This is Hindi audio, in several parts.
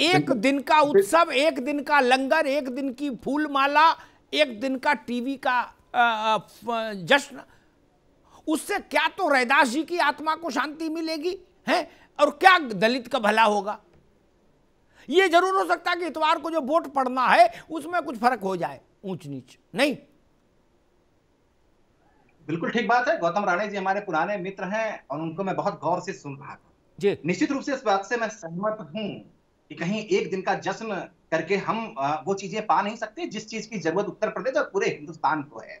एक दिन का उत्सव एक दिन का लंगर एक दिन की फूलमाला एक दिन का टीवी का जश्न उससे क्या तो रैदास जी की आत्मा को शांति मिलेगी है और क्या दलित का भला होगा यह जरूर हो सकता है कि इतवार को जो वोट पड़ना है उसमें कुछ फर्क हो जाए ऊंच नीच नहीं बिल्कुल ठीक बात है गौतम राणे जी हमारे पुराने मित्र हैं और उनको मैं बहुत गौर से सुन रहा था जी निश्चित रूप से इस बात से मैं सहमत हूं कि कहीं एक दिन का जश्न करके हम वो चीजें पा नहीं सकते जिस चीज की जरूरत उत्तर प्रदेश और पूरे हिंदुस्तान को है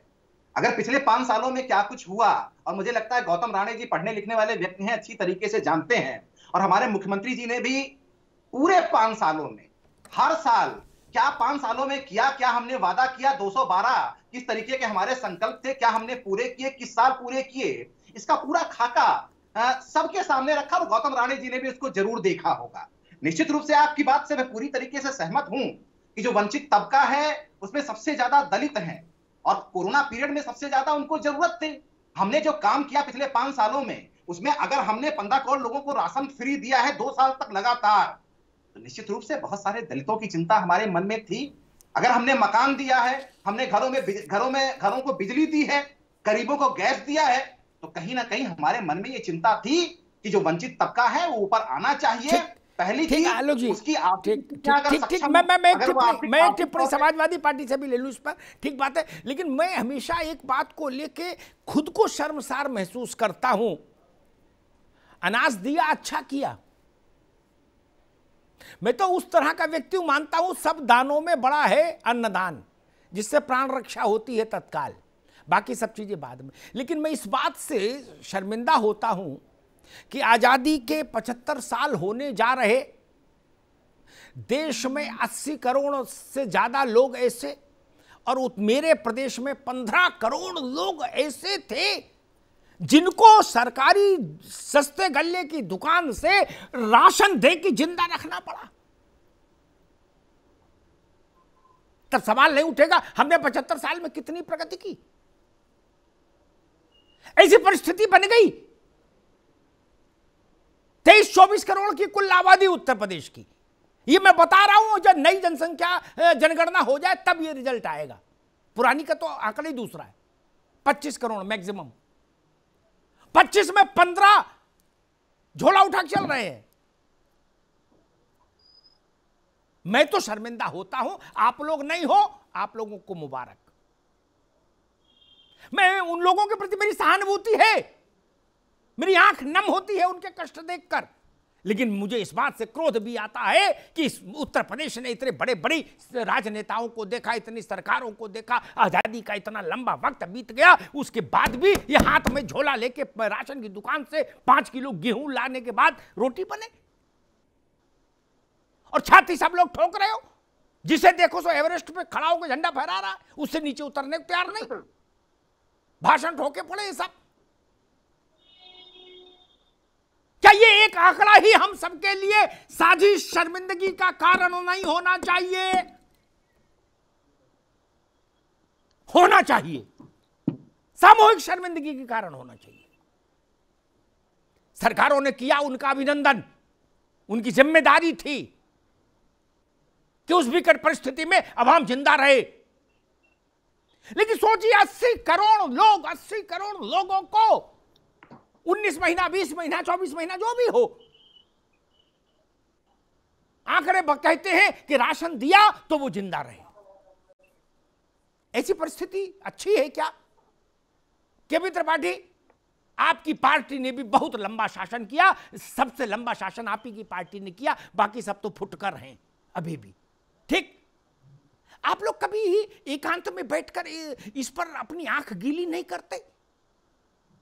अगर पिछले पांच सालों में क्या कुछ हुआ और मुझे लगता है गौतम राणे जी पढ़ने लिखने वाले व्यक्ति हैं अच्छी तरीके से जानते हैं और हमारे मुख्यमंत्री जी ने भी पूरे पांच सालों में हर साल क्या पांच सालों में किया क्या हमने वादा किया 212 किस तरीके के हमारे संकल्प थे क्या हमने पूरे किए किस साल पूरे किए इसका पूरा खाका सबके सामने रखा और गौतम राणे जी ने भी इसको जरूर देखा होगा निश्चित रूप से आपकी बात से मैं पूरी तरीके से सहमत हूं कि जो वंचित तबका है उसमें सबसे ज्यादा दलित है और कोरोना पीरियड में सबसे ज्यादा उनको जरूरत थी हमने जो काम किया पिछले पांच सालों में उसमें अगर हमने पंद्रह करोड़ लोगों को राशन फ्री दिया है दो साल तक लगातार तो निश्चित रूप से बहुत सारे दलितों की चिंता हमारे मन में थी अगर हमने मकान दिया है हमने घरों में घरों में घरों को बिजली दी है गरीबों को गैस दिया है तो कहीं ना कहीं हमारे मन में ये चिंता थी कि जो वंचित तबका है वो ऊपर आना चाहिए पहली आलोक जी ठीक ठीक मैं मैं मैं टिप्पणी मैं टिप्पणी समाजवादी पार्टी से भी ले लूँ इस पर ठीक बात है लेकिन मैं हमेशा एक बात को लेके खुद को शर्मसार महसूस करता हूं अनाज दिया अच्छा किया मैं तो उस तरह का व्यक्ति मानता हूं सब दानों में बड़ा है अन्नदान जिससे प्राण रक्षा होती है तत्काल बाकी सब चीजें बाद में लेकिन मैं इस बात से शर्मिंदा होता हूं कि आज़ादी के 75 साल होने जा रहे देश में 80 करोड़ से ज़्यादा लोग ऐसे और मेरे प्रदेश में 15 करोड़ लोग ऐसे थे जिनको सरकारी सस्ते गले की दुकान से राशन दे के जिंदा रखना पड़ा तब सवाल नहीं उठेगा हमने पचहत्तर साल में कितनी प्रगति की ऐसी परिस्थिति बन गई तेईस चौबीस करोड़ की कुल आबादी उत्तर प्रदेश की ये मैं बता रहा हूं जब नई जनसंख्या जनगणना हो जाए तब ये रिजल्ट आएगा पुरानी का तो आंकड़ा ही दूसरा है पच्चीस करोड़ मैक्सिमम पच्चीस में पंद्रह झोला उठा चल रहे हैं मैं तो शर्मिंदा होता हूं आप लोग नहीं हो आप लोगों को मुबारक मैं उन लोगों के प्रति मेरी सहानुभूति है मेरी आंख नम होती है उनके कष्ट देखकर लेकिन मुझे इस बात से क्रोध भी आता है कि उत्तर प्रदेश ने इतने बड़े बड़ी राजनेताओं को देखा इतनी सरकारों को देखा आज़ादी का इतना लंबा वक्त बीत गया उसके बाद भी ये हाथ में झोला लेके राशन की दुकान से पांच किलो गेहूं लाने के बाद रोटी बने और छाती सब लोग ठोक रहे हो जिसे देखो सो एवरेस्ट पे खड़ा होकर झंडा फहरा रहा है उससे नीचे उतरने को तैयार नहीं भाषण ठोके पड़े ये सब क्या ये एक आंकड़ा ही हम सबके लिए साझी शर्मिंदगी का कारण नहीं होना चाहिए होना चाहिए सामूहिक शर्मिंदगी के कारण होना चाहिए सरकारों ने किया उनका अभिनंदन उनकी जिम्मेदारी थी कि उस विकट परिस्थिति में अब हम जिंदा रहे लेकिन सोचिए अस्सी करोड़ लोग अस्सी करोड़ लोगों को उन्नीस महीना बीस महीना चौबीस महीना जो भी हो आंकड़े कहते हैं कि राशन दिया तो वो जिंदा रहे ऐसी परिस्थिति अच्छी है क्या के त्रिपाठी आपकी पार्टी ने भी बहुत लंबा शासन किया सबसे लंबा शासन आप ही की पार्टी ने किया बाकी सब तो फुटकर हैं अभी भी ठीक आप लोग कभी ही एकांत में बैठकर इस पर अपनी आंख गीली नहीं करते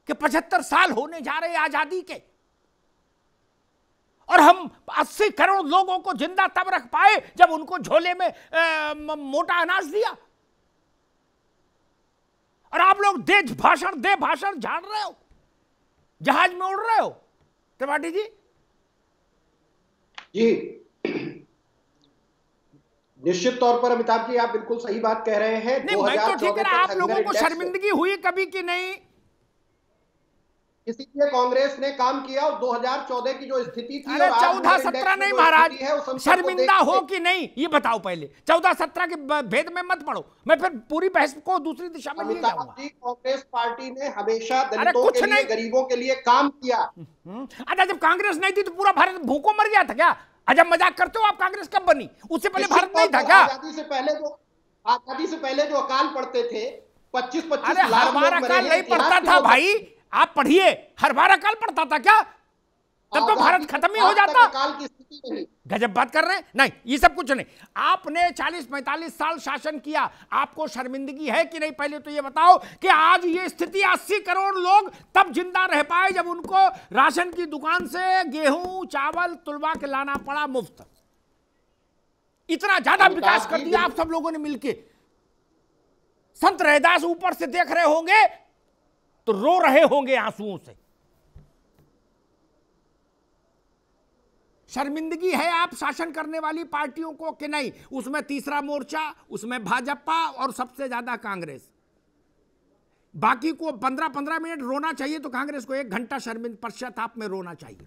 कि पचहत्तर साल होने जा रहे आजादी के और हम 80 करोड़ लोगों को जिंदा तब रख पाए जब उनको झोले में आ, मोटा अनाज दिया और आप लोग दे भाषण दे भाषण झाड़ रहे हो जहाज में उड़ रहे हो त्रिपाठी जी जी निश्चित तौर पर अमिताभ जी आप बिल्कुल सही बात कह रहे हैं नहीं मैं तो ठीक है आप लोगों को शर्मिंदगी हुई कभी कि नहीं इसीलिए कांग्रेस ने काम किया और 2014 की जो स्थिति थी अरे चौदह सत्रह नहीं महाराज शर्मिंदा हो कि नहीं ये बताओ पहले चौदह सत्रह के भेद में मत पढ़ो मैं फिर पूरी बहस को दूसरी दिशा में ले कांग्रेस पार्टी ने हमेशा दलितों के लिए गरीबों के लिए काम किया हम्म। अच्छा जब कांग्रेस नहीं थी तो पूरा भारत भूखो मर गया था क्या अच्छा मजाक करते हो आप कांग्रेस कब बनी उससे पहले भारत नहीं था तो क्या आजादी से पहले जो आजादी से पहले जो अकाल पड़ते थे पच्चीस पच्चीस हमारा अकाल नहीं पड़ता था भाई आप पढ़िए हर बार अकाल पड़ता था क्या तब तो भारत खत्म ही हो जाता गजब बात कर रहे हैं नहीं ये सब कुछ नहीं आपने 40-45 साल शासन किया आपको शर्मिंदगी है कि नहीं पहले तो ये बताओ कि आज ये स्थिति 80 करोड़ लोग तब जिंदा रह पाए जब उनको राशन की दुकान से गेहूं चावल तुलवा के लाना पड़ा मुफ्त इतना ज्यादा विकास कर दिया आप सब लोगों ने मिलकर संत रहदास ऊपर से देख रहे होंगे तो रो रहे होंगे आंसुओं से शर्मिंदगी है आप शासन करने वाली पार्टियों को कि नहीं उसमें तीसरा मोर्चा उसमें भाजपा और सबसे ज्यादा कांग्रेस बाकी को पंद्रह पंद्रह मिनट रोना चाहिए तो कांग्रेस को एक घंटा शर्मिंद पश्चाताप में रोना चाहिए